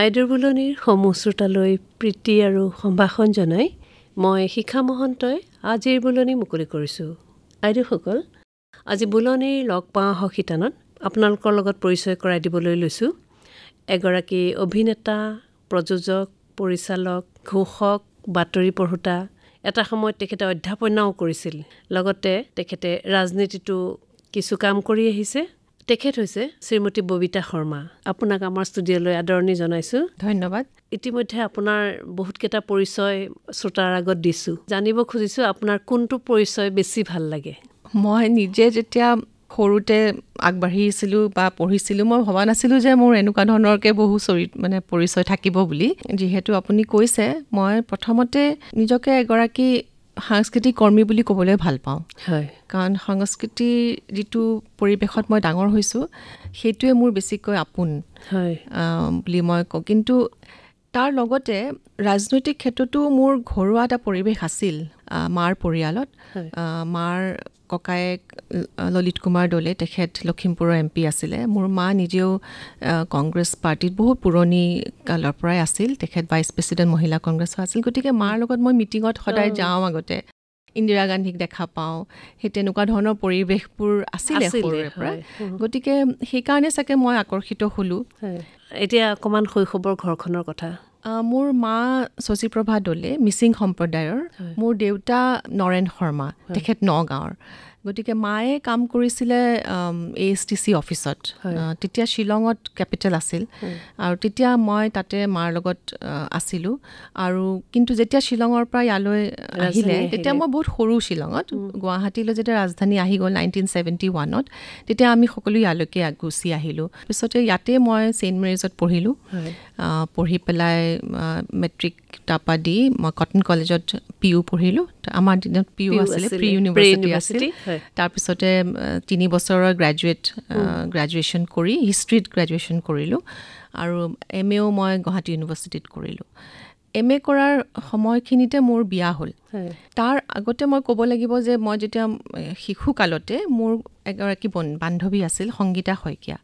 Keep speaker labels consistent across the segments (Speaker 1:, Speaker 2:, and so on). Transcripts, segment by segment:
Speaker 1: আইদেউ বুলনিৰ সমূহ শ্ৰোতালৈ প্ৰীতি আৰু সম্ভাষণ জনাই মই শিখা মহন্তই আজিৰ বুলনি মুকলি কৰিছোঁ আইদেউসকল আজি বুলনিৰ লগ পাওঁ শিতানত আপোনালোকৰ লগত পৰিচয় কৰাই দিবলৈ লৈছোঁ এগৰাকী অভিনেতা প্ৰযোজক পৰিচালক ঘোষক বাতৰি পঢ়োতা এটা সময়ত তেখেতে অধ্যাপনাও কৰিছিল লগতে তেখেতে ৰাজনীতিটো কিছু কাম কৰি আহিছে তেখেত হৈছে শ্ৰীমতী ববিতা শৰ্মা আপোনাক আমাৰ ষ্টুডিঅ'লৈ আদৰণি জনাইছোঁ ধন্যবাদ ইতিমধ্যে আপোনাৰ বহুতকেইটা পৰিচয় শ্ৰোতাৰ আগত দিছোঁ জানিব খুজিছোঁ আপোনাৰ কোনটো পৰিচয় বেছি ভাল লাগে
Speaker 2: মই নিজে যেতিয়া সৰুতে আগবাঢ়িছিলোঁ বা পঢ়িছিলোঁ মই ভবা নাছিলোঁ যে মোৰ এনেকুৱা ধৰণৰকে বহু চৰিত মানে পৰিচয় থাকিব বুলি যিহেতু আপুনি কৈছে মই প্ৰথমতে নিজকে এগৰাকী সাংস্কৃতিক কৰ্মী বুলি ক'বলৈ ভাল পাওঁ হয় কাৰণ সাংস্কৃতিৰ যিটো পৰিৱেশত মই ডাঙৰ হৈছোঁ সেইটোৱে মোৰ বেছিকৈ আপোন হয় বুলি মই কওঁ কিন্তু তাৰ লগতে ৰাজনৈতিক ক্ষেত্ৰতো মোৰ ঘৰুৱা এটা পৰিৱেশ আছিল মাৰ পৰিয়ালত মাৰ ককায়েক ললিত কুমাৰ দলে তেখেত লখিমপুৰৰ এম পি আছিলে মোৰ মা নিজেও কংগ্ৰেছ পাৰ্টীত বহুত পুৰণি কালৰ পৰাই আছিল তেখেত ভাইচ প্ৰেচিডেণ্ট মহিলা কংগ্ৰেছৰ আছিল গতিকে মাৰ লগত মই মিটিঙত সদায় যাওঁ আগতে ইন্দিৰা গান্ধীক দেখা পাওঁ সেই তেনেকুৱা ধৰণৰ পৰিৱেশবোৰ আছিলে গতিকে
Speaker 1: সেইকাৰণে চাগে মই আকৰ্ষিত হ'লোঁ এতিয়া অকণমান শৈশৱৰ ঘৰখনৰ কথা
Speaker 2: মোৰ মা শশীপ্ৰভা দলে মিচিং সম্প্ৰদায়ৰ মোৰ দেউতা নৰেণ শৰ্মা তেখেত নগাঁৱৰ গতিকে মায়ে কাম কৰিছিলে এ এছ টি চি অফিচত তেতিয়া শ্বিলঙত কেপিটেল আছিল আৰু তেতিয়া মই তাতে মাৰ লগত আছিলোঁ আৰু কিন্তু যেতিয়া শ্বিলঙৰ পৰা ইয়ালৈ আহিলে তেতিয়া মই বহুত সৰু শ্বিলঙত গুৱাহাটীলৈ যেতিয়া ৰাজধানী আহি গ'ল নাইনটিন ছেভেণ্টি ওৱানত তেতিয়া আমি সকলো ইয়ালৈকে গুচি আহিলোঁ পিছতে ইয়াতে মই ছেইণ্ট মেৰিজত পঢ়িলোঁ পঢ়ি পেলাই মেট্ৰিক তাৰপৰা দি মই কটন কলেজত পি ইউ পঢ়িলোঁ আমাৰ দিনত পি ইউ আছিলে প্ৰি ইউনিভাৰ্চিটি আছিলে তাৰপিছতে তিনি বছৰৰ গ্ৰেজুৱেট গ্ৰেজুৱেশ্যন কৰি হিষ্ট্ৰীত গ্ৰেজুৱেশ্যন কৰিলোঁ আৰু এম এও মই গুৱাহাটী ইউনিভাৰ্চিটিত কৰিলোঁ এম এ কৰাৰ সময়খিনিতে মোৰ বিয়া হ'ল তাৰ আগতে মই ক'ব লাগিব যে মই যেতিয়া শিশুকালতে মোৰ এগৰাকী বান্ধৱী আছিল সংগীতা শইকীয়া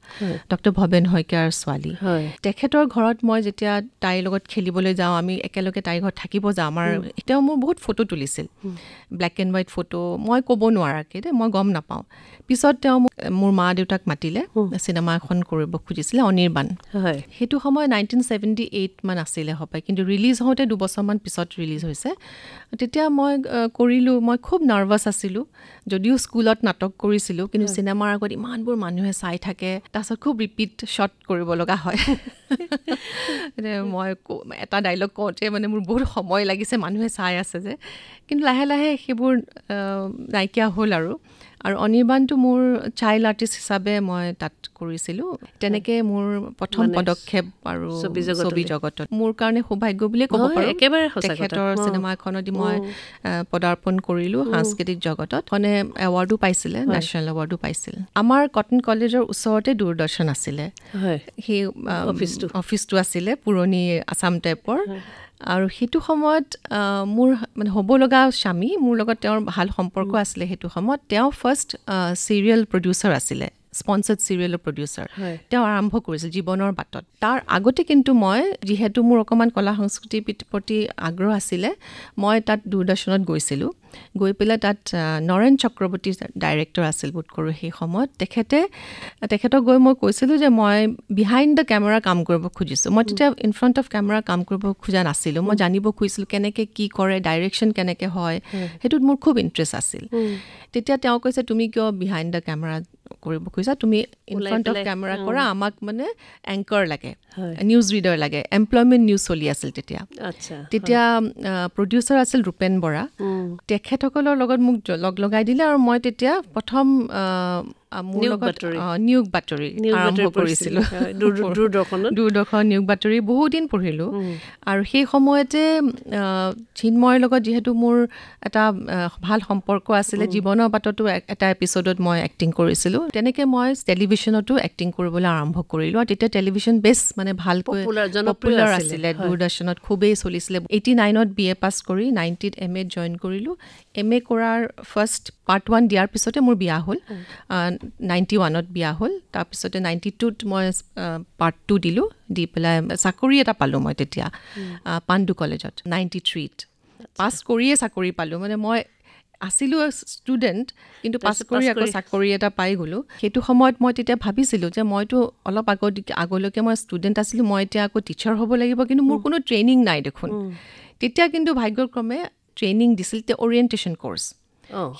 Speaker 2: ডক্টৰ ভৱেন শইকীয়াৰ ছোৱালী হয় তেখেতৰ ঘৰত মই যেতিয়া তাইৰ লগত খেলিবলৈ যাওঁ আমি একেলগে তাইৰ ঘৰত থাকিব যাওঁ আমাৰ তেওঁ মোৰ বহুত ফটো তুলিছিল ব্লেক এণ্ড হোৱাইট ফটো মই ক'ব নোৱাৰাকৈ দেই মই গম নাপাওঁ পিছত তেওঁ মোক মোৰ মা দেউতাক মাতিলে চিনেমা এখন কৰিব খুজিছিলে অনিৰ্বাণ হয় সেইটো সময় নাইনটিন ছেভেণ্টি এইট মান আছিলে হপায় কিন্তু ৰিলিজ হওঁতে দুবছৰমান পিছত ৰিলিজ হৈছে তেতিয়া যেতিয়া মই কৰিলোঁ মই খুব নাৰ্ভাছ আছিলোঁ যদিও স্কুলত নাটক কৰিছিলোঁ কিন্তু চিনেমাৰ আগত ইমানবোৰ মানুহে চাই থাকে তাৰপিছত খুব ৰিপিট শ্বট কৰিব লগা হয় মই এটা ডাইলগ কওঁতে মানে মোৰ বহুত সময় লাগিছে মানুহে চাই আছে যে কিন্তু লাহে লাহে সেইবোৰ নাইকিয়া হ'ল আৰু আৰু অনিৰ্বাণটো মোৰ চাইল্ড আৰ্টিষ্ট হিচাপে মই তাত কৰিছিলোঁ তেনেকৈ মোৰ প্ৰথম পদক্ষেপ আৰু ছবি জগতত মোৰ কাৰণে সৌভাগ্য বুলিয়ে ক'ব পাৰোঁ একেবাৰে তেখেতৰ চিনেমা এখনত মই পদাৰ্পণ কৰিলোঁ সাংস্কৃতিক জগতত মানে এৱাৰ্ডো পাইছিলে নেশ্যনেল এৱাৰ্ডো পাইছিল আমাৰ কটন কলেজৰ ওচৰতে দূৰদৰ্শন আছিলে সেই অফিচটো আছিলে পুৰণি আছাম টাইপৰ আৰু সেইটো সময়ত মোৰ মানে হ'ব লগা স্বামী মোৰ লগত তেওঁৰ ভাল সম্পৰ্ক আছিলে সেইটো সময়ত তেওঁ ফাৰ্ষ্ট চিৰিয়েল প্ৰডিউচাৰ আছিলে স্পনচাৰ্ড চিৰিয়েলৰ প্ৰডিউচাৰ তেওঁ আৰম্ভ কৰিছিল জীৱনৰ বাটত তাৰ আগতে কিন্তু মই যিহেতু মোৰ অকণমান কলা সংস্কৃতিৰ প্ৰতি আগ্ৰহ আছিলে মই তাত দূৰদৰ্শনত গৈছিলোঁ গৈ পেলাই তাত নৰেন চক্ৰৱৰ্তী ডাইৰেক্টৰ আছিল বোধ কৰোঁ সেই সময়ত তেখেতে তেখেতক গৈ মই কৈছিলোঁ যে মই বিহাইণ্ড দ্য কেমেৰা কাম কৰিব খুজিছোঁ মই তেতিয়া ইন ফ্ৰণ্ট অফ কেমেৰা কাম কৰিব খোজা নাছিলোঁ মই জানিব খুজিছিলোঁ কেনেকৈ কি কৰে ডাইৰেকশ্যন কেনেকৈ হয় সেইটোত মোৰ খুব ইণ্টাৰেষ্ট আছিল তেতিয়া তেওঁ কৈছে তুমি কিয় বিহাইণ্ড দ্য কেমেৰা কৰিব খুজিছা তুমি ইন ফ্ৰণ্ট অফ কেমেৰা কৰা আমাক মানে এংকৰ লাগে নিউজ ৰিডাৰ লাগে এমপ্লয়মেণ্ট নিউজ চলি আছিল তেতিয়া তেতিয়া প্ৰডিউচাৰ আছিল ৰূপেন বৰা তেখেতসকলৰ লগত মোক লগ লগাই দিলে আৰু মই তেতিয়া প্ৰথম নিয়োগ বাতৰি
Speaker 1: আৰম্ভ কৰিছিলোঁ দূৰদৰ্শন
Speaker 2: দূৰদৰ্শন নিয়োগ বাতৰি বহুদিন পঢ়িলোঁ আৰু সেই সময়তে চিন্ময়ৰ লগত যিহেতু মোৰ এটা ভাল সম্পৰ্ক আছিলে জীৱনৰ বাটতো এটা এপিছ'ডত মই এক্টিং কৰিছিলোঁ তেনেকৈ মই টেলিভিশ্যনতো এক্টিং কৰিবলৈ আৰম্ভ কৰিলোঁ আৰু তেতিয়া টেলিভিশ্যন বেছ মানে ভালকৈ পপুলাৰ আছিলে দূৰদৰ্শনত খুবেই চলিছিলে এইটি নাইনত বি এ পাছ কৰি নাইণ্টিত এম এত জইন কৰিলোঁ এম এ কৰাৰ ফাৰ্ষ্ট পাৰ্ট ওৱান দিয়াৰ পিছতে মোৰ বিয়া হ'ল নাইণ্টি ওৱানত বিয়া হ'ল তাৰপিছতে নাইণ্টি টুত মই পাৰ্ট টু দিলোঁ দি পেলাই চাকৰি এটা পালোঁ মই তেতিয়া পাণ্ডু কলেজত নাইণ্টি থ্ৰীত পাছ কৰিয়ে চাকৰি পালোঁ মানে মই আছিলোঁ ষ্টুডেণ্ট কিন্তু পাছ কৰি আকৌ চাকৰি এটা পাই গ'লোঁ সেইটো সময়ত মই তেতিয়া ভাবিছিলোঁ যে মইতো অলপ আগত আগলৈকে মই ষ্টুডেণ্ট আছিলোঁ মই এতিয়া আকৌ টিচাৰ হ'ব লাগিব কিন্তু মোৰ কোনো ট্ৰেইনিং নাই দেখোন তেতিয়া কিন্তু ভাগ্যক্ৰমে ট্ৰেইনিং দিছিল তে অৰিয়েণ্টেশ্যন কোৰ্ছ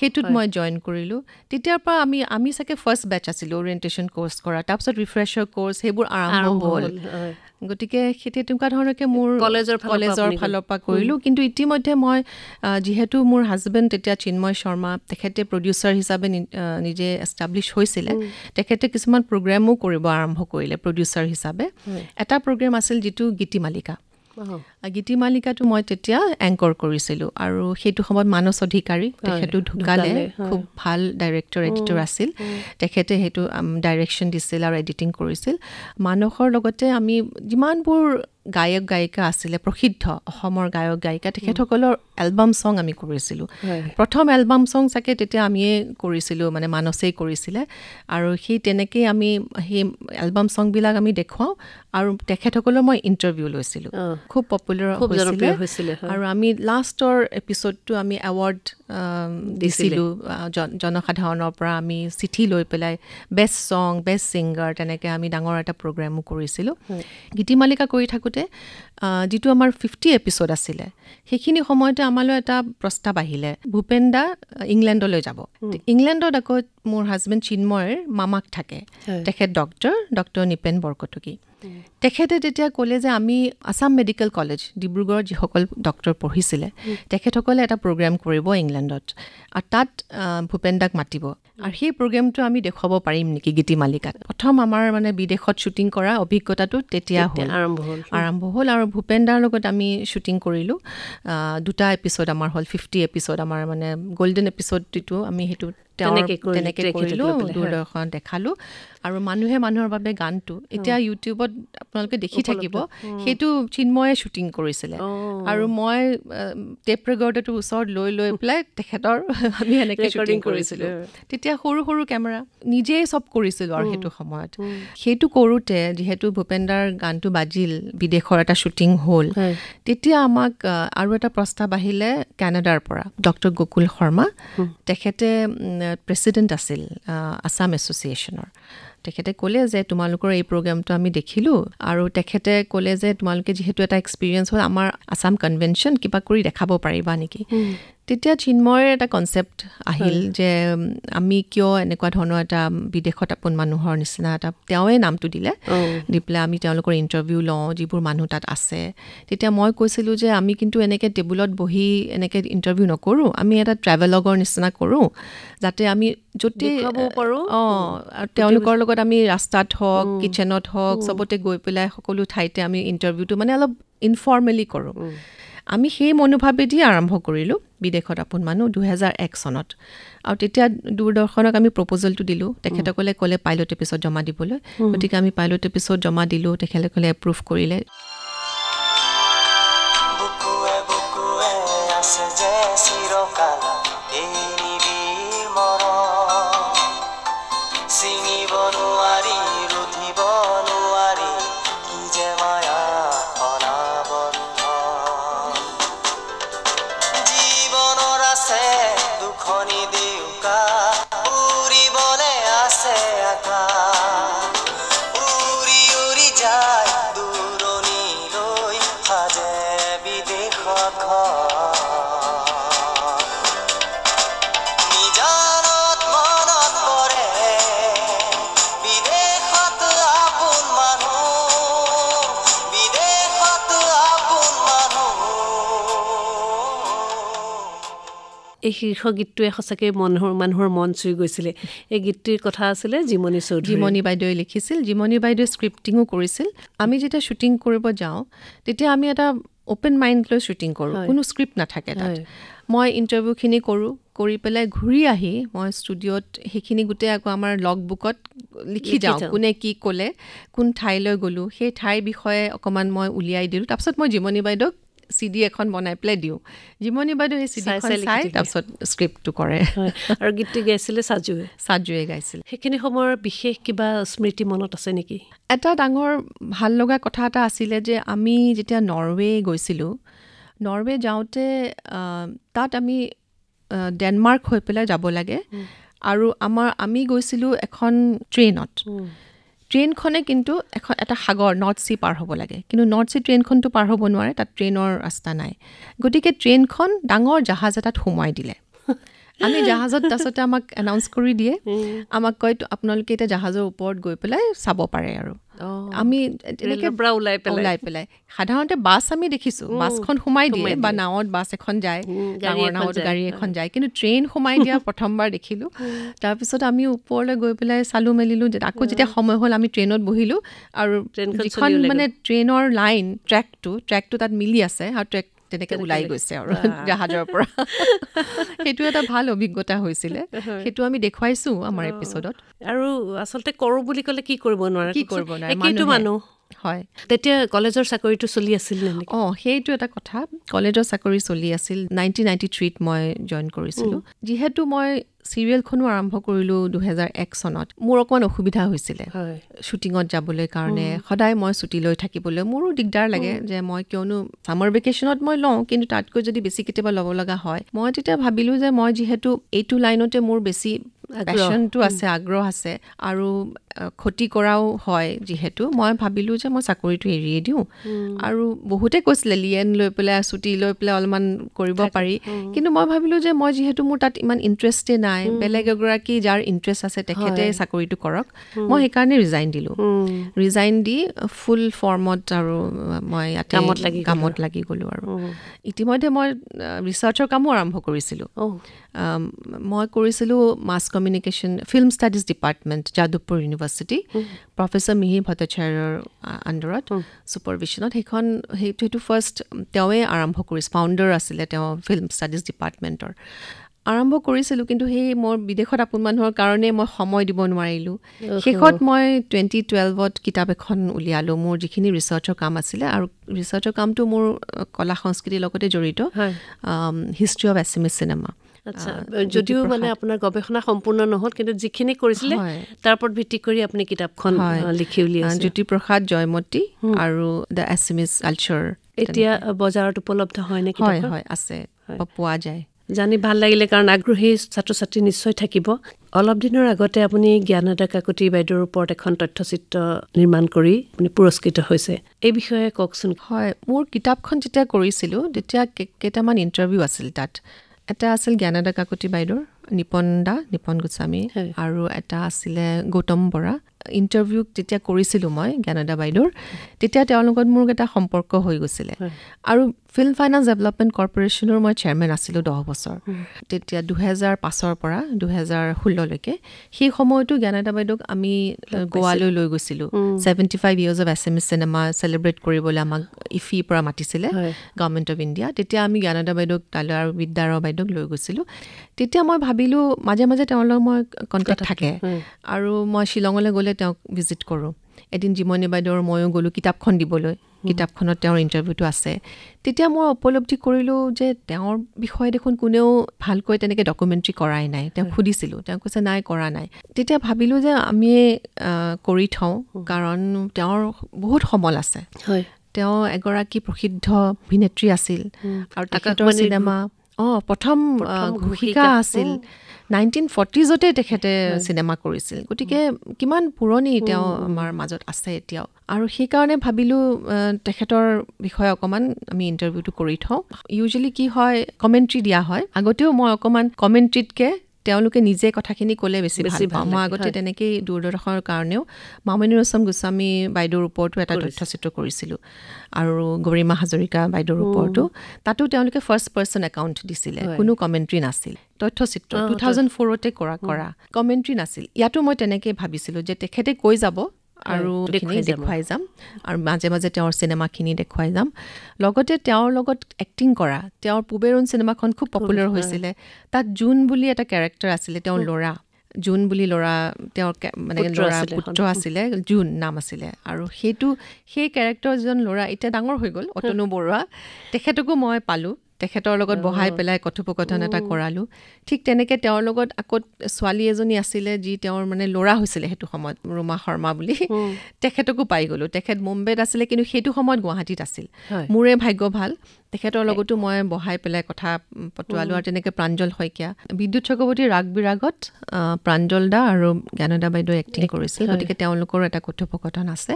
Speaker 1: সেইটোত মই জইন
Speaker 2: কৰিলোঁ তেতিয়াৰ পৰা আমি আমি চাগে ফাৰ্ষ্ট বেটছ আছিলোঁ অৰিয়েণ্টেশ্যন ক'ৰ্চ কৰা তাৰপিছত ৰিফ্ৰেছৰ কোৰ্ছ সেইবোৰ আৰম্ভ হ'ল গতিকে সেতিয়া তেনেকুৱা ধৰণকৈ মোৰ কলেজৰ কলেজৰ ফালৰ পৰা কৰিলোঁ কিন্তু ইতিমধ্যে মই যিহেতু মোৰ হাজবেণ্ড তেতিয়া চিন্ময় শৰ্মা তেখেতে প্ৰডিউচাৰ হিচাপে নিজে এষ্টাব্লিছ হৈছিলে তেখেতে কিছুমান প্ৰগ্ৰেমো কৰিব আৰম্ভ কৰিলে প্ৰডিউচাৰ হিচাপে এটা প্ৰগ্ৰেম আছিল যিটো গীতি মালিকা গীতি মালিকাটো মই তেতিয়া এংকৰ কৰিছিলোঁ আৰু সেইটো সময়ত মানস অধিকাৰী তেখেতো ঢুকালে খুব ভাল ডাইৰেক্টৰ এডিটৰ আছিল তেখেতে সেইটো ডাইৰেকশ্যন দিছিল আৰু এডিটিং কৰিছিল মানসৰ লগতে আমি যিমানবোৰ গায়ক গায়িকা আছিলে প্ৰসিদ্ধ অসমৰ গায়ক গায়িকা তেখেতসকলৰ এলবাম ছং আমি কৰিছিলোঁ প্ৰথম এলবাম ছং চাগে তেতিয়া আমিয়ে কৰিছিলোঁ মানে মানচেই কৰিছিলে আৰু সেই তেনেকেই আমি সেই এলবাম ছংবিলাক আমি দেখুৱাওঁ আৰু তেখেতসকলৰ মই ইণ্টাৰভিউ লৈছিলোঁ খুব পপুলাৰ খুব জনপ্ৰিয় হৈছিলে আৰু আমি লাষ্টৰ এপিছডটো আমি এৱাৰ্ড দিছিলোঁ জনসাধাৰণৰ পৰা আমি চিঠি লৈ পেলাই বেষ্ট চং বেষ্ট ছিংগাৰ তেনেকৈ আমি ডাঙৰ এটা প্ৰগ্ৰেমো কৰিছিলোঁ গীতিমালিকা কৰি থাকোঁ সময়তে যিটো আমাৰ ফিফটি এপিছ'ড আছিলে সেইখিনি সময়তে আমালৈ এটা প্ৰস্তাৱ আহিলে ভূপেন দা ইংলেণ্ডলৈ যাব ইংলেণ্ডত আকৌ মোৰ হাজবেণ্ড চিন্ময়ৰ মামাক থাকে তেখেত ডক্টৰ ডক্টৰ নিপেন বৰকটকী তেখেতে তেতিয়া ক'লে যে আমি আছাম মেডিকেল কলেজ ডিব্ৰুগড়ত যিসকল ডক্টৰ পঢ়িছিলে তেখেতসকলে এটা প্ৰগ্ৰেম কৰিব ইংলেণ্ডত আৰু তাত ভূপেন দাক মাতিব আৰু সেই প্ৰগ্ৰেমটো আমি দেখুৱাব পাৰিম নেকি গীতিমালিকাত প্ৰথম আমাৰ মানে বিদেশত শ্বুটিং কৰা অভিজ্ঞতাটো তেতিয়া হ'ল আৰম্ভ হ'ল আৰম্ভ হ'ল আৰু ভূপেন দাৰ লগত আমি শ্বুটিং কৰিলোঁ দুটা এপিছ'ড আমাৰ হ'ল ফিফটি এপিছ'ড আমাৰ মানে গ'ল্ডেন এপিচ'ড আমি সেইটো তেনেকৈ কৰিলোঁ দূৰদৰ্শনত দেখালোঁ আৰু মানুহে মানুহৰ বাবে গানটো এতিয়া ইউটিউবত আপোনালোকে দেখি থাকিব সেইটো চিন্ময়ে শ্বুটিং কৰিছিলে আৰু মই টেপ ৰেকৰ্ডাৰটো ওচৰত লৈ লৈ পেলাই তেখেতৰ আমি এনেকৈ শ্বুটিং কৰিছিলোঁ তেতিয়া সৰু সৰু কেমেৰা নিজেই চব কৰিছিলোঁ আৰু সেইটো সময়ত সেইটো কৰোঁতে যিহেতু ভূপেন্দাৰ গানটো বাজিল বিদেশৰ এটা শ্বুটিং হ'ল তেতিয়া আমাক আৰু এটা প্ৰস্তাৱ আহিলে কেনেডাৰ পৰা ডক্টৰ গকুল শৰ্মা তেখেতে প্ৰেচিডেণ্ট আছিল আছাম uh, এছ'চিয়েশ্যনৰ তেখেতে ক'লে যে তোমালোকৰ এই প্ৰ'গ্ৰেমটো আমি দেখিলোঁ আৰু তেখেতে ক'লে যে তোমালোকে যিহেতু এটা এক্সপিৰিয়েঞ্চ হ'ল আমাৰ আছাম কনভেনশ্যন কিবা কৰি দেখাব পাৰিবা নেকি তেতিয়া চিন্ময়ৰ এটা কনচেপ্ট আহিল যে আমি কিয় এনেকুৱা ধৰণৰ এটা বিদেশত আপোন মানুহৰ নিচিনা এটা তেওঁৱে নামটো দিলে দি পেলাই আমি তেওঁলোকৰ ইণ্টাৰভিউ লওঁ যিবোৰ মানুহ তাত আছে তেতিয়া মই কৈছিলোঁ যে আমি কিন্তু এনেকৈ টেবুলত বহি এনেকৈ ইণ্টাৰভিউ নকৰোঁ আমি এটা ট্ৰেভেলগৰ নিচিনা কৰোঁ যাতে আমি য'তে পাৰোঁ অঁ তেওঁলোকৰ লগত আমি ৰাস্তাত হওক কিটচেনত হওক চবতে গৈ পেলাই সকলো ঠাইতে আমি ইণ্টাৰভিউটো মানে অলপ ইনফৰ্মেলি কৰোঁ আমি সেই মনোভাৱেদি আৰম্ভ কৰিলোঁ বিদেশত আপোন মানুহ দুহেজাৰ এক চনত আৰু তেতিয়া দূৰদৰ্শনক আমি প্ৰপজেলটো দিলোঁ তেখেতসকলে ক'লে পাইলট এপিছত জমা দিবলৈ গতিকে আমি পাইলট এপিছত জমা দিলোঁ তেখেতসকলে এপ্ৰুভ কৰিলে
Speaker 1: বুকুৱে বুকুৱে আছে যে চিৰকাল শীৰ্ষ গীতটোৱে সঁচাকৈ মানুহৰ মানুহৰ মন চুই গৈছিলে এই গীতটিৰ কথা আছিলে জিমনি চৌধুৰী জিমনি বাইদেৱে লিখিছিল জিমনি বাইদেৱে স্ক্ৰিপ্টিঙো কৰিছিল আমি যেতিয়া শ্বুটিং কৰিব যাওঁ তেতিয়া আমি এটা
Speaker 2: অ'পেন মাইণ্ড লৈ শ্বুটিং কৰোঁ কোনো স্ক্ৰিপ্ট নাথাকে তাত মই ইণ্টাৰভিউখিনি কৰোঁ কৰি পেলাই ঘূৰি আহি মই ষ্টুডিঅ'ত সেইখিনি গোটেই আকৌ আমাৰ লগ বুকত লিখি যাওঁ কোনে কি ক'লে কোন ঠাইলৈ গ'লোঁ সেই ঠাইৰ বিষয়ে অকণমান মই উলিয়াই দিলোঁ তাৰপিছত মই জিমনি বাইদেউক
Speaker 1: চি ডি এখন বনাই পেলাই দিওঁ জিমনি বাইদেউ সেই চি ডি চাই
Speaker 2: তাৰপিছত স্ক্ৰিপ্টটো কৰে
Speaker 1: আৰু গীতটো গাইছিলে চাজুৱে চাজুৱে গাইছিল সেইখিনি সময়ৰ বিশেষ কিবা স্মৃতি মনত আছে নেকি
Speaker 2: এটা ডাঙৰ ভাল লগা কথা এটা আছিলে যে আমি যেতিয়া নৰৱে গৈছিলোঁ নৰৱে যাওঁতে তাত আমি ডেনমাৰ্ক হৈ পেলাই যাব লাগে আৰু আমাৰ আমি গৈছিলোঁ এখন ট্ৰেইনত ট্ৰেইনখনে কিন্তু এখন এটা সাগৰ নৰ্থ চি পাৰ হ'ব লাগে কিন্তু নৰ্থ চি ট্ৰেইনখনটো পাৰ হ'ব নোৱাৰে তাত ট্ৰেইনৰ ৰাস্তা নাই গতিকে ট্ৰেইনখন ডাঙৰ জাহাজ এটাত সোমোৱাই দিলে আমি জাহাজত তাৰপিছতে আমাক এনাউন্স কৰি দিয়ে আমাক কয় আপোনালোকে এতিয়া জাহাজৰ ওপৰত গৈ পেলাই চাব পাৰে আৰু আমি ওলাই পেলাই পেলাই সাধাৰণতে বাছ আমি দেখিছো বাছখন সোমাই দিয়ে বা নাৱত বাছ এখন যায় ডাঙৰ নাৱত গাড়ী এখন যায় কিন্তু ট্ৰেইন সোমাই দিয়া প্ৰথমবাৰ দেখিলো তাৰপিছত আমি ওপৰলৈ গৈ পেলাই চালো মেলিলো আকৌ যেতিয়া সময় হ'ল আমি ট্ৰেইনত বহিলো আৰু যিখন মানে ট্ৰেইনৰ লাইন ট্ৰেকটো ট্ৰেকটো তাত মিলি আছে আৰু ট্ৰেক তেনেকে ওলাই গৈছে আৰু জাহাজৰ পৰা সেইটো এটা ভাল অভিজ্ঞতা
Speaker 1: হৈছিলে সেইটো আমি দেখুৱাইছো আমাৰ এপিচডত আৰু আচলতে কৰোঁ বুলি ক'লে কি কৰিব নোৱাৰে কি কৰিব নোৱাৰে মানুহ হয় তেতিয়া কলেজৰ চাকৰিটো চলি আছিল অঁ সেইটো এটা কথা
Speaker 2: কলেজৰ চাকৰি চলি আছিল নাইনটিন নাইনটি থ্ৰীত মই জইন কৰিছিলোঁ যিহেতু মই চিৰিয়েলখনো আৰম্ভ কৰিলোঁ দুহেজাৰ এক চনত মোৰ অকণমান অসুবিধা হৈছিলে শ্বুটিঙত যাবলৈ কাৰণে সদায় মই ছুটী লৈ থাকিবলৈ মোৰো দিগদাৰ লাগে যে মই কিয়নো ছামাৰ ভেকেশ্যনত মই লওঁ কিন্তু তাতকৈ যদি বেছি কেতিয়াবা ল'ব লগা হয় মই তেতিয়া ভাবিলোঁ যে মই যিহেতু এইটো লাইনতে মোৰ বেছি
Speaker 1: পেশ্যনটো আছে
Speaker 2: আগ্ৰহ আছে আৰু ক্ষতি কৰাও হয় যিহেতু মই ভাবিলোঁ যে মই চাকৰিটো এৰিয়ে দিওঁ আৰু বহুতে কৈছিলে লিয়েন লৈ পেলাই চুটি লৈ পেলাই অলপমান কৰিব পাৰি কিন্তু মই ভাবিলোঁ যে মই যিহেতু মোৰ তাত ইমান ইণ্টাৰেষ্টেই নাই বেলেগ এগৰাকী যাৰ ইণ্টাৰেষ্ট আছে তেখেতে চাকৰিটো কৰক মই সেইকাৰণে ৰিজাইন দিলোঁ ৰিজাইন দি ফুল ফৰ্মত আৰু মই ইয়াতে কামত লাগি গ'লোঁ আৰু ইতিমধ্যে মই ৰিচাৰ্চৰ কামো আৰম্ভ কৰিছিলোঁ মই কৰিছিলোঁ mass communication film studies department Jadavpur university university professor মিহি ভট্টাচাৰ্যৰ আণ্ডাৰত চুপাৰভিশ্যনত সেইখন সেইটো সেইটো ফাৰ্ষ্ট তেওঁৱে আৰম্ভ কৰিছে ফাউণ্ডাৰ আছিলে তেওঁ ফিল্ম ষ্টাডিজ ডিপাৰ্টমেণ্টৰ আৰম্ভ কৰিছিলোঁ কিন্তু সেই মোৰ বিদেশত আপোন মানুহৰ কাৰণে মই সময় দিব নোৱাৰিলোঁ শেষত মই টুৱেণ্টি টুৱেলভত কিতাপ এখন উলিয়ালোঁ মোৰ যিখিনি ৰিচাৰ্চৰ কাম আছিলে আৰু ৰিচাৰ্চৰ কামটো মোৰ কলা সংস্কৃতিৰ লগতে জড়িত হিষ্ট্ৰি অৱ এছিমিছ চিনেমা
Speaker 1: যদিও মানে আপোনাৰ গৱেষণা সম্পূৰ্ণ নহ'ল কিন্তু যিখিনি কৰিছিলে তাৰ ওপৰত ভিত্তি কৰি আপুনি কিতাপখন
Speaker 2: লিখি উলিয়াইছে জ্যোতিপ্ৰসাদ জয়মতী আৰু দ্য এছিমিজ কালচাৰ এতিয়া
Speaker 1: বজাৰত উপলব্ধ হয়নে কি হয় আছে পোৱা যায় জানি ভাল লাগিলে কাৰণ আগ্ৰহী ছাত্ৰ ছাত্ৰী নিশ্চয় থাকিব অলপ দিনৰ আগতে আপুনি জ্ঞানদা কাকতি বাইদেউৰ ওপৰত এখন তথ্যচিত্ৰ নিৰ্মাণ কৰি আপুনি পুৰস্কৃত হৈছে এই বিষয়ে কওকচোন হয় মোৰ কিতাপখন যেতিয়া
Speaker 2: কৰিছিলোঁ তেতিয়া কেইটামান ইণ্টাৰভিউ আছিল তাত এটা আছিল জ্ঞানাদা কাকতি বাইদেউৰ নিপন দা নিপন গোস্বামী আৰু এটা আছিলে গৌতম বৰা ইণ্টাৰভিউ যেতিয়া কৰিছিলোঁ মই জ্ঞানদা বাইদেউৰ তেতিয়া তেওঁৰ লগত মোৰ এটা সম্পৰ্ক হৈ গৈছিলে আৰু ফিল্ম ফাইনেন্স ডেভেলপমেণ্ট কৰ্পৰেশ্যনৰ মই চেয়াৰমেন আছিলোঁ দহ বছৰ তেতিয়া দুহেজাৰ পাঁচৰ পৰা দুহেজাৰ ষোল্ললৈকে সেই সময়তো জ্ঞানদা বাইদেউক আমি গোৱালৈ লৈ গৈছিলোঁ seventy five years of S M S cinema celebrate কৰিবলৈ আমাক ইফিৰ পৰা মাতিছিলে গভমেণ্ট অফ ইণ্ডিয়া তেতিয়া আমি জ্ঞানদা বাইদেউক তালৈ আৰু বিদ্যাৰ বাইদেউক লৈ গৈছিলোঁ তেতিয়া মই ভাবিলোঁ মাজে মাজে তেওঁলোকৰ মই কণ্টেক্ট থাকে আৰু মই শ্বিলঙলৈ গ'লে তেওঁক ভিজিট কৰোঁ এদিন জিমনী বাইদেউৰ ময়ো গ'লোঁ কিতাপখন দিবলৈ কিতাপখনত তেওঁৰ ইণ্টাৰভিউটো আছে তেতিয়া মই উপলব্ধি কৰিলোঁ যে তেওঁৰ বিষয়ে দেখোন কোনেও ভালকৈ তেনেকৈ ডকুমেণ্ট্ৰি কৰাই নাই তেওঁক সুধিছিলোঁ তেওঁ কৈছে নাই কৰা নাই তেতিয়া ভাবিলোঁ যে আমিয়ে কৰি থওঁ কাৰণ তেওঁৰ বহুত সমল আছে তেওঁ এগৰাকী প্ৰসিদ্ধ অভিনেত্ৰী আছিল আৰু তেখেতৰ চিনেমা অঁ প্ৰথম ঘোষিকা আছিল নাইনটিন ফৰ্টিজতে তেখেতে চিনেমা কৰিছিল গতিকে কিমান পুৰণি তেওঁ আমাৰ মাজত আছে এতিয়াও আৰু সেইকাৰণে ভাবিলোঁ তেখেতৰ বিষয়ে অকণমান আমি ইণ্টাৰভিউটো কৰি থওঁ ইউজুৱেলি কি হয় কমেণ্ট্ৰি দিয়া হয় আগতেও মই অকণমান কমেণ্ট্ৰিতকৈ তেওঁলোকে নিজে কথাখিনি ক'লে বেছি পাওঁ মই আগতে তেনেকেই দূৰদৰ্শনৰ কাৰণেও মামণি ৰচম গোস্বামী বাইদেউৰ ওপৰতো এটা তথ্যচিত্ৰ কৰিছিলোঁ আৰু গৰিমা হাজৰিকা বাইদেউৰ ওপৰতো তাতো তেওঁলোকে ফাৰ্ষ্ট পাৰ্চন একাউণ্ট দিছিলে কোনো কমেণ্ট্ৰি নাছিল তথ্যচিত্ৰ টু থাউজেণ্ড ফ'ৰতে কৰা কৰা কমেণ্ট্ৰি নাছিল ইয়াতো মই তেনেকৈ ভাবিছিলোঁ যে তেখেতে কৈ যাব আৰু দেখুৱাই যাম আৰু মাজে মাজে তেওঁৰ চিনেমাখিনি দেখুৱাই যাম লগতে তেওঁৰ লগত এক্টিং কৰা তেওঁৰ পুবেৰুণ চিনেমাখন খুব পপুলাৰ হৈছিলে তাত জুন বুলি এটা কেৰেক্টাৰ আছিলে তেওঁৰ ল'ৰা জুন বুলি ল'ৰা তেওঁৰ মানে ল'ৰা পুত্ৰ আছিলে জুন নাম আছিলে আৰু সেইটো সেই কেৰেক্টাৰজন ল'ৰা এতিয়া ডাঙৰ হৈ গ'ল অতনু বৰুৱা তেখেতকো মই পালোঁ তেখেতৰ লগত বহাই পেলাই কথোপকথন এটা কৰালোঁ ঠিক তেনেকৈ তেওঁৰ লগত আকৌ ছোৱালী এজনী আছিলে যি তেওঁৰ মানে ল'ৰা হৈছিলে সেইটো সময়ত ৰুমা শৰ্মা বুলি তেখেতকো পাই গ'লোঁ তেখেত মুম্বাইত আছিলে কিন্তু সেইটো সময়ত গুৱাহাটীত আছিল মোৰে ভাগ্য ভাল তেখেতৰ লগতো মই বহাই পেলাই কথা পতোৱালোঁ আৰু তেনেকৈ প্ৰাঞ্জল শইকীয়া বিদ্যুৎ চক্ৰৱৰ্তী ৰাগ বিৰাগত প্ৰাঞ্জল দা আৰু জ্ঞানদা বাইদেউ এক্টিং কৰিছিল গতিকে তেওঁলোকৰো এটা কথোপকথন আছে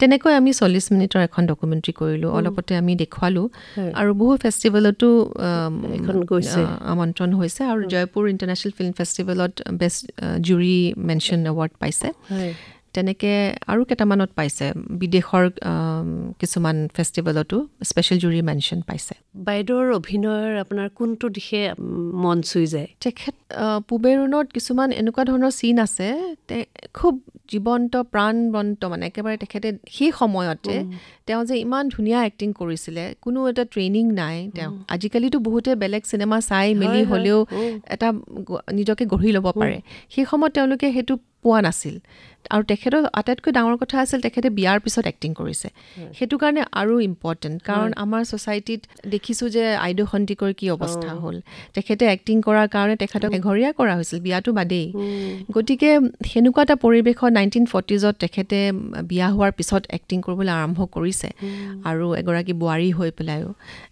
Speaker 2: তেনেকৈ আমি চল্লিছ মিনিটৰ এখন ডকুমেণ্ট্ৰি কৰিলোঁ অলপতে আমি দেখুৱালোঁ আৰু বহু ফেষ্টিভেলতো আমন্ত্ৰণ হৈছে আৰু জয়পুৰ ইণ্টাৰনেশ্যনেল ফিল্ম ফেষ্টিভেলত বেষ্ট জুৰি মেনশ্যন এৱাৰ্ড পাইছে তেনেকৈ আৰু কেইটামানত পাইছে বিদেশৰ কিছুমান ফেষ্টিভেলতো স্পেচিয়েল জুৰি মেনশ্যন
Speaker 1: পাইছে বাইদেউৰ অভিনয়ৰ আপোনাৰ কোনটো দিশে মন চুই যায় তেখেত
Speaker 2: পুবেৰুণত কিছুমান এনেকুৱা ধৰণৰ চিন আছে খুব জীৱন্ত প্ৰাণবন্ত মানে একেবাৰে তেখেতে সেই সময়তে তেওঁ যে ইমান ধুনীয়া এক্টিং কৰিছিলে কোনো এটা ট্ৰেইনিং নাই তেওঁ আজিকালিতো বহুতে বেলেগ চিনেমা চাই মেলি হ'লেও এটা নিজকে গঢ়ি ল'ব পাৰে সেই সময়ত তেওঁলোকে সেইটো পোৱা নাছিল আৰু তেখেতৰ আটাইতকৈ ডাঙৰ কথা আছিল তেখেতে বিয়াৰ পিছত এক্টিং কৰিছে সেইটো কাৰণে আৰু ইম্পৰ্টেণ্ট কাৰণ আমাৰ ছ'চাইটিত দেখিছোঁ যে আইদেউ সন্তিকৰ কি অৱস্থা হ'ল তেখেতে এক্টিং কৰাৰ কাৰণে তেখেতক এঘৰীয়া কৰা হৈছিল বিয়াটো বাদেই গতিকে সেনেকুৱা এটা পৰিৱেশত নাইনটিন ফৰ্টিজত তেখেতে বিয়া হোৱাৰ পিছত এক্টিং কৰিবলৈ আৰম্ভ কৰিছে আৰু এগৰাকী বোৱাৰী হৈ পেলাইও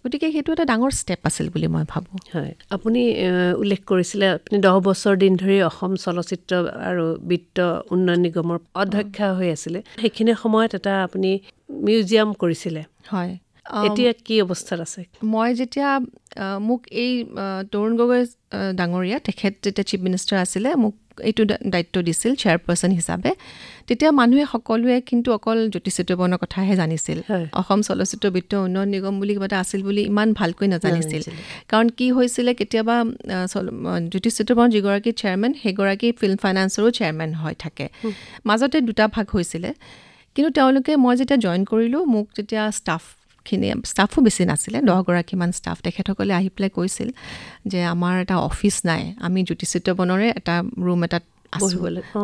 Speaker 2: গতিকে সেইটো এটা ডাঙৰ ষ্টেপ আছিল বুলি মই ভাবোঁ হয়
Speaker 1: আপুনি উল্লেখ কৰিছিলে আপুনি দহ বছৰ দিন ধৰি অসম চলচ্চিত্ৰ আৰু বিত্ত উন্নয়ন নিগমৰ অধ্যক্ষ হৈ আছিলে সেইখিনি সময়ত এটা আপুনি মিউজিয়াম কৰিছিলে হয় এতিয়া কি অৱস্থাত আছে
Speaker 2: মই যেতিয়া মোক এই তৰুণ গগৈ ডাঙৰীয়া তেখেত যেতিয়া চিফ মিনিষ্টাৰ আছিলে মোক এইটো দায়িত্ব দিছিল চেয়াৰপাৰ্চন হিচাপে তেতিয়া মানুহে সকলোৱে কিন্তু অকল জ্যোতিষবৰ্ণৰ কথাহে জানিছিল অসম চলচ্চিত্ৰ বিত্ত উন্নয়ন নিগম বুলি কিবা এটা আছিল বুলি ইমান ভালকৈ নাজানিছিল কাৰণ কি হৈছিলে কেতিয়াবা জ্যোতিষবৰ্ণ যিগৰাকী চেয়াৰমেন সেইগৰাকী ফিল্ম ফাইনেন্সৰো চেয়াৰমেন হৈ থাকে মাজতে দুটা ভাগ হৈছিলে কিন্তু তেওঁলোকে মই যেতিয়া জইন কৰিলোঁ মোক যেতিয়া ষ্টাফ খিনি ষ্টাফো বেছি নাছিলে দহগৰাকীমান ষ্টাফ তেখেতসকলে আহি পেলাই কৈছিল যে আমাৰ এটা অফিচ নাই আমি জ্যোতিষিত্যবনৰে এটা ৰুম এটাত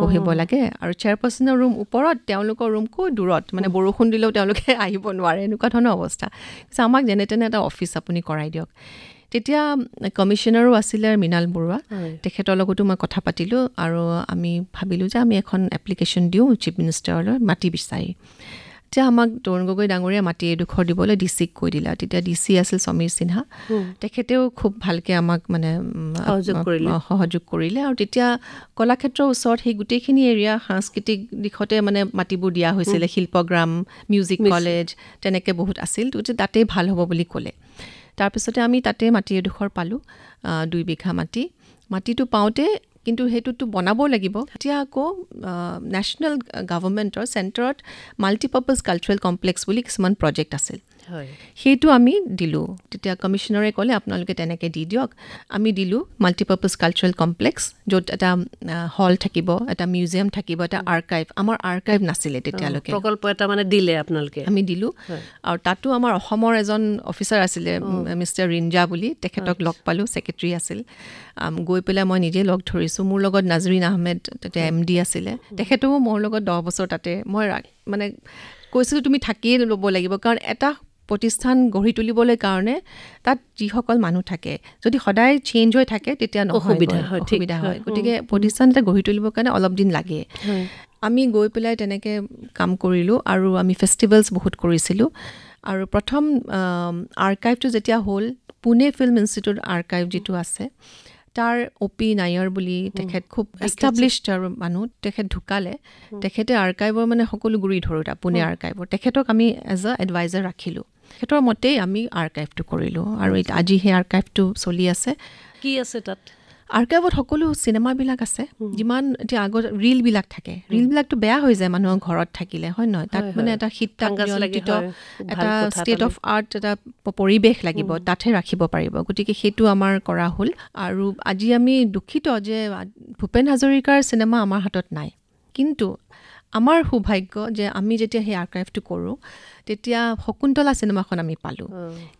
Speaker 2: বহিব লাগে আৰু চেয়াৰপাৰ্চনৰ ৰুম ওপৰত তেওঁলোকৰ ৰুম কৈ দূৰত মানে বৰষুণ দিলেও তেওঁলোকে আহিব নোৱাৰে এনেকুৱা ধৰণৰ অৱস্থা কৈছে আমাক যেনে তেনে এটা অফিচ আপুনি কৰাই দিয়ক তেতিয়া কমিশ্যনাৰো আছিলে মৃণাল বৰুৱা তেখেতৰ লগতো মই কথা পাতিলোঁ আৰু আমি ভাবিলোঁ যে আমি এখন এপ্লিকেশ্যন দিওঁ চিফ মিনিষ্টাৰলৈ মাটি বিচাৰি তেতিয়া আমাক তৰুণ গগৈ ডাঙৰীয়া মাটি এডোখৰ দিবলৈ ডি চিক কৈ দিলা তেতিয়া ডি চি আছিল সমীৰ সিনহা তেখেতেও খুব ভালকৈ আমাক মানে সহযোগ কৰিলে আৰু তেতিয়া কলাক্ষেত্ৰৰ ওচৰত সেই গোটেইখিনি এৰিয়া সাংস্কৃতিক দিশতে মানে মাটিবোৰ দিয়া হৈছিলে শিল্পগ্ৰাম মিউজিক কলেজ তেনেকৈ বহুত আছিল গতিকে তাতেই ভাল হ'ব বুলি ক'লে তাৰপিছতে আমি তাতে মাটি এডোখৰ পালোঁ দুই বিঘা মাটি মাটিটো পাওঁতে কিন্তু সেইটোতো বনাব লাগিব এতিয়া আকৌ নেশ্যনেল গভমেণ্টৰ চেণ্টাৰত মাল্টিপাৰ্পাছ কালচাৰেল কমপ্লেক্স বুলি কিছুমান প্ৰজেক্ট আছিল সেইটো আমি দিলোঁ তেতিয়া কমিশ্যনাৰে ক'লে আপোনালোকে তেনেকৈ দি দিয়ক আমি দিলোঁ মাল্টিপাৰ্পাছ কালচাৰেল কমপ্লেক্স য'ত এটা হল থাকিব এটা মিউজিয়াম থাকিব এটা আৰ্কাইভ আমাৰ আৰ্কাইভ নাছিলে তেতিয়ালৈকে প্ৰকল্প
Speaker 1: এটা মানে দিলে আপোনালোকে আমি
Speaker 2: দিলোঁ আৰু তাতো আমাৰ অসমৰ এজন অফিচাৰ আছিলে মিষ্টাৰ ৰিঞ্জা বুলি তেখেতক লগ পালোঁ ছেক্ৰেটেৰী আছিল গৈ পেলাই মই নিজে লগ ধৰিছোঁ মোৰ লগত নাজৰিন আহমেদ তেতিয়া এম ডি আছিলে তেখেতেও মোৰ লগত দহ বছৰ তাতে মই মানে কৈছিলোঁ তুমি থাকিয়ে ল'ব লাগিব কাৰণ এটা প্ৰতিষ্ঠান গঢ়ি তুলিবলৈ কাৰণে তাত যিসকল মানুহ থাকে যদি সদায় চেঞ্জ হৈ থাকে তেতিয়া অসুবিধা হয় সুবিধা হয় গতিকে প্ৰতিষ্ঠান এটা গঢ়ি তুলিবৰ কাৰণে অলপ দিন লাগে আমি গৈ পেলাই তেনেকৈ কাম কৰিলোঁ আৰু আমি ফেষ্টিভেলছ বহুত কৰিছিলোঁ আৰু প্ৰথম আৰ্কাইভটো যেতিয়া হ'ল পুনে ফিল্ম ইনষ্টিটিউট আৰ্কাইভ যিটো আছে তাৰ অ' পি নায়াৰ বুলি তেখেত খুব এষ্টাব্লিছড আৰু মানুহ তেখেত ঢুকালে তেখেতে আৰ্কাইভৰ মানে সকলো গুৰি ধৰোঁ তাৰ পুনে আৰ্কাইভৰ তেখেতক আমি এজ এ এডভাইজাৰ ৰাখিলোঁ সেইটোৰ মতেই আমি আৰ্কাইভটো কৰিলোঁ আৰু আজি সেই আৰ্কাইভটো চলি আছে কি আছে তাত আৰ্কাইভত সকলো চিনেমাবিলাক আছে যিমান এতিয়া আগত ৰীলবিলাক থাকে ৰীলবিলাকতো বেয়া হৈ যায় মানুহৰ ঘৰত থাকিলে হয় নহয় তাত মানে এটা শীত এটা ষ্টেট অফ আৰ্ট এটা পৰিৱেশ লাগিব তাতহে ৰাখিব পাৰিব গতিকে সেইটো আমাৰ কৰা হ'ল আৰু আজি আমি দুখিত যে ভূপেন হাজৰিকাৰ চিনেমা আমাৰ হাতত নাই কিন্তু আমাৰ সৌভাগ্য যে আমি যেতিয়া সেই আৰ্কাইভটো কৰোঁ তেতিয়া শকুন্তলা চিনেমাখন আমি পালোঁ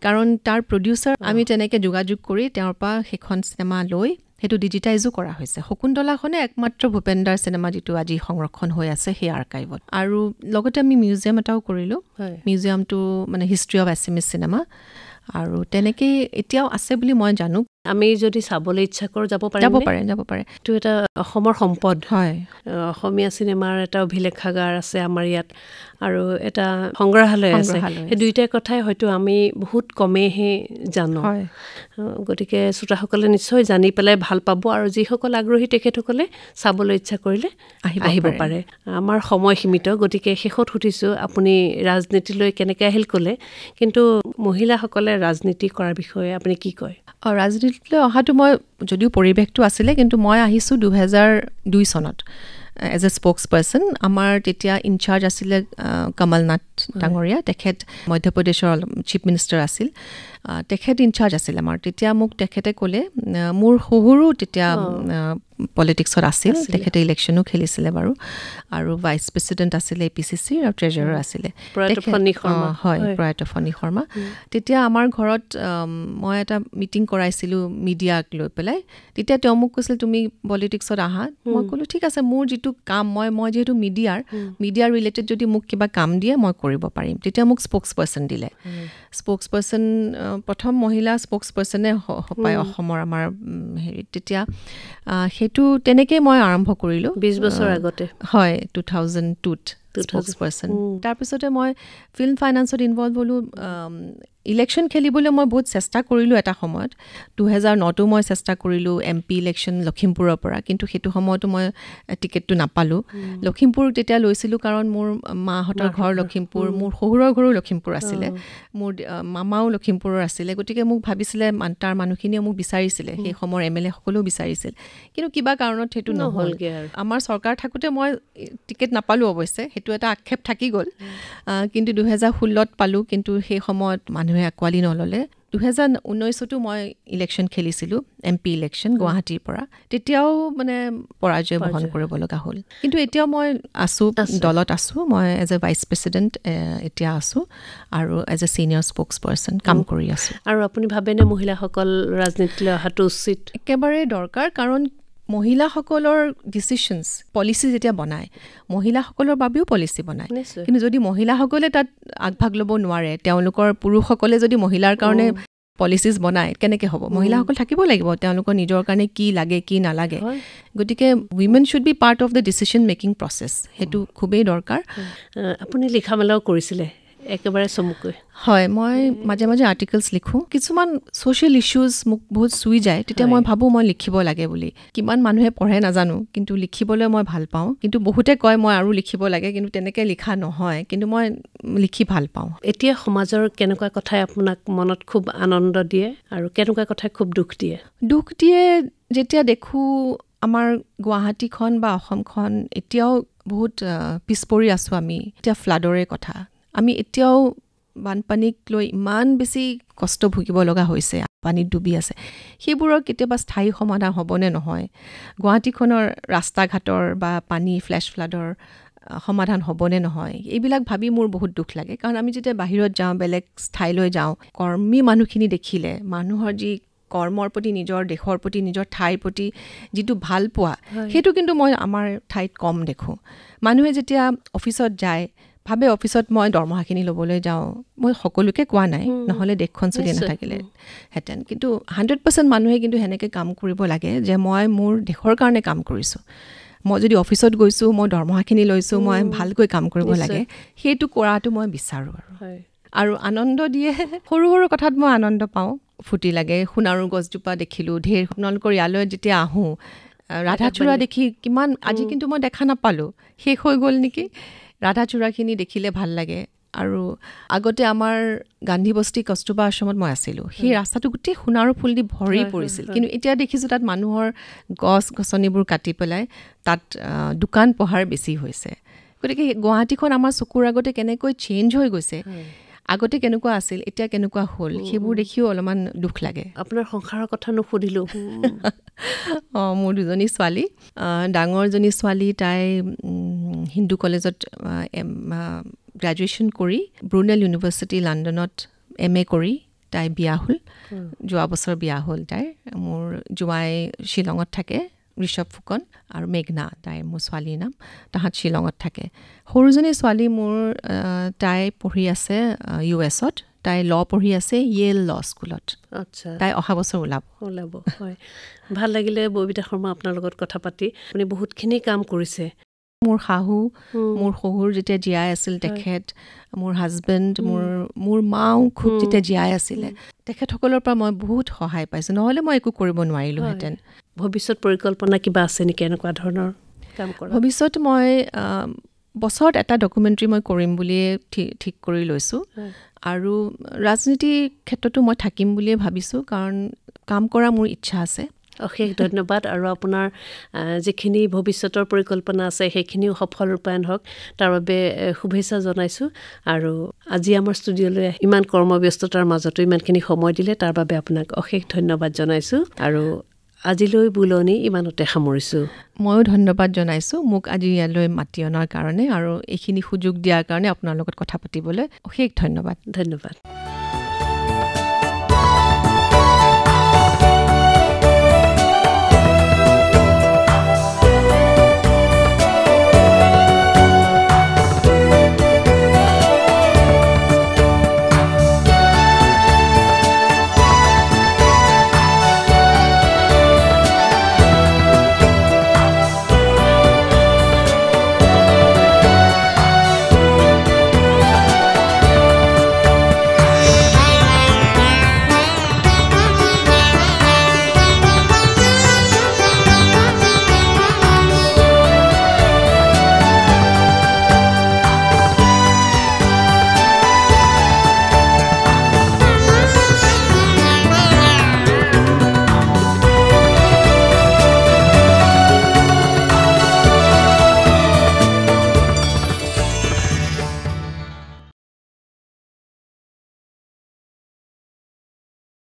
Speaker 2: কাৰণ তাৰ প্ৰডিউচাৰ আমি তেনেকৈ যোগাযোগ কৰি তেওঁৰ পৰা সেইখন চিনেমা লৈ সেইটো ডিজিটাইজো কৰা হৈছে শকুন্তলাখনে একমাত্ৰ ভূপেন্দাৰ চিনেমা যিটো আজি সংৰক্ষণ হৈ আছে সেই আৰ্কাইভত আৰু লগতে আমি মিউজিয়াম এটাও কৰিলোঁ মিউজিয়ামটো মানে হিষ্ট্ৰি অৱ এছিমিজ চিনেমা আৰু
Speaker 1: তেনেকেই এতিয়াও আছে বুলি মই জানো আমি যদি চাবলৈ ইচ্ছা কৰোঁ যাব পাৰে যাব পাৰে যাব পাৰে এইটো এটা অসমৰ সম্পদ হয় অসমীয়া চিনেমাৰ এটা অভিলেখাগাৰ আছে আমাৰ ইয়াত আৰু এটা সংগ্ৰহালয় আছে সেই দুয়োটাই কথাই হয়তো আমি বহুত কমেইহে জানো গতিকে শ্ৰোতাসকলে নিশ্চয় জানি পেলাই ভাল পাব আৰু যিসকল আগ্ৰহী তেখেতসকলে চাবলৈ ইচ্ছা কৰিলে আহিব পাৰে আমাৰ সময় সীমিত গতিকে শেষত সুধিছোঁ আপুনি ৰাজনীতিলৈ কেনেকৈ আহিল ক'লে কিন্তু মহিলাসকলে ৰাজনীতি কৰাৰ বিষয়ে আপুনি কি কয়
Speaker 2: অঁ ৰাজনীতিলৈ অহাটো মই যদিও পৰিৱেশটো আছিলে কিন্তু মই আহিছোঁ দুহেজাৰ দুই চনত এজ এ স্পক্স পাৰ্চন আমাৰ তেতিয়া ইনচাৰ্জ আছিলে কমল নাথ ডাঙৰীয়া তেখেত মধ্যপ্ৰদেশৰ চিফ মিনিষ্টাৰ আছিল তেখেত ইনচাৰ্জ আছিল আমাৰ তেতিয়া মোক তেখেতে ক'লে মোৰ শহুৰো তেতিয়া পলিটিক্সত আছিল তেখেতে ইলেকশ্যনো খেলিছিলে বাৰু আৰু ভাইচ প্ৰেচিডেণ্ট আছিলে এ পি চি চিৰ আৰু ট্ৰেজাৰাৰ আছিলে হয় প্ৰয়াত ফণী শৰ্মা তেতিয়া আমাৰ ঘৰত মই এটা মিটিং কৰাইছিলোঁ মিডিয়াক লৈ পেলাই তেতিয়া তেওঁ মোক কৈছিল তুমি পলিটিক্সত আহা মই ক'লোঁ ঠিক আছে মোৰ যিটো কাম মই মই যিহেতু মিডিয়াৰ মিডিয়াৰ ৰিলেটেড যদি মোক কিবা কাম দিয়ে মই কৰিব পাৰিম তেতিয়া মোক স্পক্স পাৰ্চন দিলে স্পক্স পাৰ্চন প্ৰথম মহিলা স্পক্স পাৰ্চনে পায় অসমৰ আমাৰ হেৰিত তেতিয়া সেইটো তেনেকেই মই আৰম্ভ কৰিলোঁ বিছ বছৰ আগতে হয় টু থাউজেণ্ড টুত তাৰপিছতে মই ফিল্ম ফাইনেন্সত ইনভল্ভ হ'লোঁ ইলেকশ্যন খেলিবলৈ মই বহুত চেষ্টা কৰিলোঁ এটা সময়ত দুহেজাৰ নটো মই চেষ্টা কৰিলোঁ এম পি ইলেকশ্যন লখিমপুৰৰ পৰা কিন্তু সেইটো সময়তো মই টিকেটটো নাপালোঁ লখিমপুৰ তেতিয়া লৈছিলোঁ কাৰণ মোৰ মাহঁতৰ ঘৰ লখিমপুৰ মোৰ শহুৰৰ ঘৰো লখিমপুৰ আছিলে মোৰ মামাও লখিমপুৰৰ আছিলে গতিকে মোক ভাবিছিলে তাৰ মানুহখিনিয়ে মোক বিচাৰিছিলে সেই সময়ৰ এম এল এসকলেও বিচাৰিছিল কিন্তু কিবা কাৰণত সেইটো নহ'লগৈ আমাৰ চৰকাৰ থাকোঁতে মই টিকেট নাপালোঁ অৱশ্যে এইটো এটা আক্ষেপ থাকি গ'ল কিন্তু দুহেজাৰ ষোল্লত পালোঁ কিন্তু সেই সময়ত মানুহে আঁকোৱালি নল'লে দুহেজাৰ ঊনৈছতো মই ইলেকশ্যন খেলিছিলোঁ এম পি ইলেকশ্যন গুৱাহাটীৰ পৰা তেতিয়াও মানে পৰাজয় বহন কৰিব লগা হ'ল কিন্তু এতিয়াও মই আছোঁ দলত আছোঁ মই এজ এ ভাইচ প্ৰেচিডেণ্ট এতিয়া আছোঁ আৰু as a senior sports person কাম কৰি আছোঁ
Speaker 1: আৰু আপুনি ভাবেনে মহিলাসকল ৰাজনীতিলৈ অহাটো উচিত একেবাৰে দৰকাৰ কাৰণ
Speaker 2: মহিলাসকলৰ ডিচিশ্যনছ পলিচি যেতিয়া বনায় মহিলাসকলৰ বাবেও পলিচি বনায় কিন্তু যদি মহিলাসকলে তাত আগভাগ ল'ব নোৱাৰে তেওঁলোকৰ পুৰুষসকলে যদি মহিলাৰ কাৰণে পলিচিজ বনায় কেনেকৈ হ'ব মহিলাসকল থাকিব লাগিব তেওঁলোকৰ নিজৰ কাৰণে কি লাগে কি নালাগে গতিকে women should be part of the decision making process সেইটো খুবেই দৰকাৰ
Speaker 1: আপুনি লিখা মেলাও কৰিছিলে একেবাৰে চমুকৈ
Speaker 2: হয় মই মাজে মাজে আৰ্টিকলছ লিখোঁ কিছুমান ছ'চিয়েল ইছ্যুজ মোক বহুত চুই যায় তেতিয়া মই ভাবোঁ মই লিখিব লাগে বুলি কিমান মানুহে পঢ়ে নাজানো কিন্তু লিখিবলৈ মই ভাল পাওঁ কিন্তু বহুতে কয় মই আৰু লিখিব লাগে কিন্তু তেনেকৈ লিখা
Speaker 1: নহয় কিন্তু মই লিখি ভাল পাওঁ এতিয়া সমাজৰ কেনেকুৱা কথাই আপোনাক মনত খুব আনন্দ দিয়ে আৰু কেনেকুৱা কথাই খুব দুখ দিয়ে
Speaker 2: দুখ দিয়ে যেতিয়া দেখোঁ আমাৰ গুৱাহাটীখন বা অসমখন এতিয়াও বহুত পিছ পৰি আছোঁ আমি এতিয়া ফ্লাডৰে কথা আমি এতিয়াও বানপানীক লৈ ইমান বেছি কষ্ট ভুগিব লগা হৈছে পানীত ডুবি আছে সেইবোৰৰ কেতিয়াবা স্থায়ী সমাধান হ'বনে নহয় গুৱাহাটীখনৰ ৰাস্তা ঘাটৰ বা পানী ফ্লেছ ফ্লাডৰ সমাধান হ'বনে নহয় এইবিলাক ভাবি মোৰ বহুত দুখ লাগে কাৰণ আমি যেতিয়া বাহিৰত যাওঁ বেলেগ ঠাইলৈ যাওঁ কৰ্মী মানুহখিনি দেখিলে মানুহৰ যি কৰ্মৰ প্ৰতি নিজৰ দেশৰ প্ৰতি নিজৰ ঠাইৰ প্ৰতি যিটো ভাল পোৱা সেইটো কিন্তু মই আমাৰ ঠাইত কম দেখোঁ মানুহে যেতিয়া অফিচত যায় ভাবে অফিচত মই দৰমহাখিনি ল'বলৈ যাওঁ মই সকলোকে কোৱা নাই নহ'লে দেশখন চলি নাথাকিলেহেঁতেন কিন্তু হাণ্ড্ৰেড পাৰ্চেণ্ট মানুহে কিন্তু সেনেকৈ কাম কৰিব লাগে যে মই মোৰ দেশৰ কাৰণে কাম কৰিছোঁ মই যদি অফিচত গৈছোঁ মই দৰমহাখিনি লৈছোঁ মই ভালকৈ কাম কৰিব লাগে সেইটো কৰাটো মই বিচাৰোঁ আৰু আৰু আনন্দ দিয়ে সৰু সৰু কথাত মই আনন্দ পাওঁ ফুটি লাগে সোণাৰু গছজোপা দেখিলোঁ ঢেৰ আপোনালোকৰ ইয়ালৈ যেতিয়া আহোঁ ৰাধাচূড়া দেখি কিমান আজি কিন্তু মই দেখা নাপালোঁ শেষ হৈ গ'ল নেকি ৰাধা চূড়াখিনি দেখিলে ভাল লাগে আৰু আগতে আমাৰ গান্ধী বস্তি কস্তুবা আশ্ৰমত মই আছিলোঁ সেই ৰাস্তাটো গোটেই সোণাৰু ফুল দি ভৰি পৰিছিল কিন্তু এতিয়া দেখিছোঁ তাত মানুহৰ গছ গছনিবোৰ কাটি পেলাই তাত দোকান পোহাৰ বেছি হৈছে গতিকে গুৱাহাটীখন আমাৰ চকুৰ আগতে কেনেকৈ চেঞ্জ হৈ গৈছে আগতে কেনেকুৱা আছিল এতিয়া কেনেকুৱা হ'ল সেইবোৰ দেখিও অলপমান দুখ লাগে
Speaker 1: আপোনাৰ সংসাৰৰ কথা নুসুধিলোঁ
Speaker 2: অঁ মোৰ দুজনী ছোৱালী ডাঙৰজনী ছোৱালী তাই হিন্দু কলেজত গ্ৰেজুৱেশ্যন কৰি ব্ৰুনেল ইউনিভাৰ্চিটি লণ্ডনত এম এ কৰি তাই বিয়া হ'ল যোৱা বছৰ বিয়া হ'ল তাইৰ মোৰ জোঁৱাই শ্বিলঙত থাকে ঋষভ ফুকন আৰু মেঘনা তাই মোৰ ছোৱালীৰ নাম তাহাঁত শ্বিলঙত থাকে সৰুজনী ছোৱালী মোৰ তাই পঢ়ি আছে ইউ এছত তাই ল পঢ়ি আছে য়েল ল স্কুলত আচ্ছা তাই অহা বছৰ ওলাব
Speaker 1: ওলাব হয় ভাল লাগিলে ববিতা শৰ্মা আপোনাৰ লগত কথা পাতি আপুনি বহুতখিনি কাম কৰিছে মোৰ
Speaker 2: শাহু মোৰ শহুৰ
Speaker 1: যেতিয়া জীয়াই আছিল
Speaker 2: তেখেত মোৰ হাজবেণ্ড মোৰ মোৰ মাও খুব যেতিয়া জীয়াই আছিলে তেখেতসকলৰ পৰা মই বহুত সহায় পাইছোঁ নহ'লে মই একো কৰিব নোৱাৰিলোহেঁতেন ভৱিষ্যত পৰিকল্পনা কিবা আছে নেকি এনেকুৱা ধৰণৰ ভৱিষ্যত মই বছৰত এটা ডকুমেণ্টেৰী মই কৰিম বুলিয়ে ঠিক কৰি লৈছোঁ আৰু ৰাজনীতিৰ ক্ষেত্ৰতো মই থাকিম বুলিয়ে ভাবিছোঁ কাৰণ কাম কৰা মোৰ ইচ্ছা আছে
Speaker 1: অশেষ ধন্যবাদ আৰু আপোনাৰ যিখিনি ভৱিষ্যতৰ পৰিকল্পনা আছে সেইখিনিও সফল ৰূপায়ণ হওক তাৰ বাবে শুভেচ্ছা জনাইছোঁ আৰু আজি আমাৰ ষ্টুডিঅ'লৈ ইমান কৰ্মব্যস্ততাৰ মাজতো ইমানখিনি সময় দিলে তাৰ বাবে আপোনাক অশেষ ধন্যবাদ জনাইছোঁ আৰু আজিলৈ বুলনি ইমানতে সামৰিছোঁ
Speaker 2: ময়ো ধন্যবাদ জনাইছোঁ মোক আজি ইয়ালৈ মাতি অনাৰ কাৰণে আৰু এইখিনি সুযোগ দিয়াৰ কাৰণে আপোনাৰ লগত কথা পাতিবলৈ অশেষ ধন্যবাদ ধন্যবাদ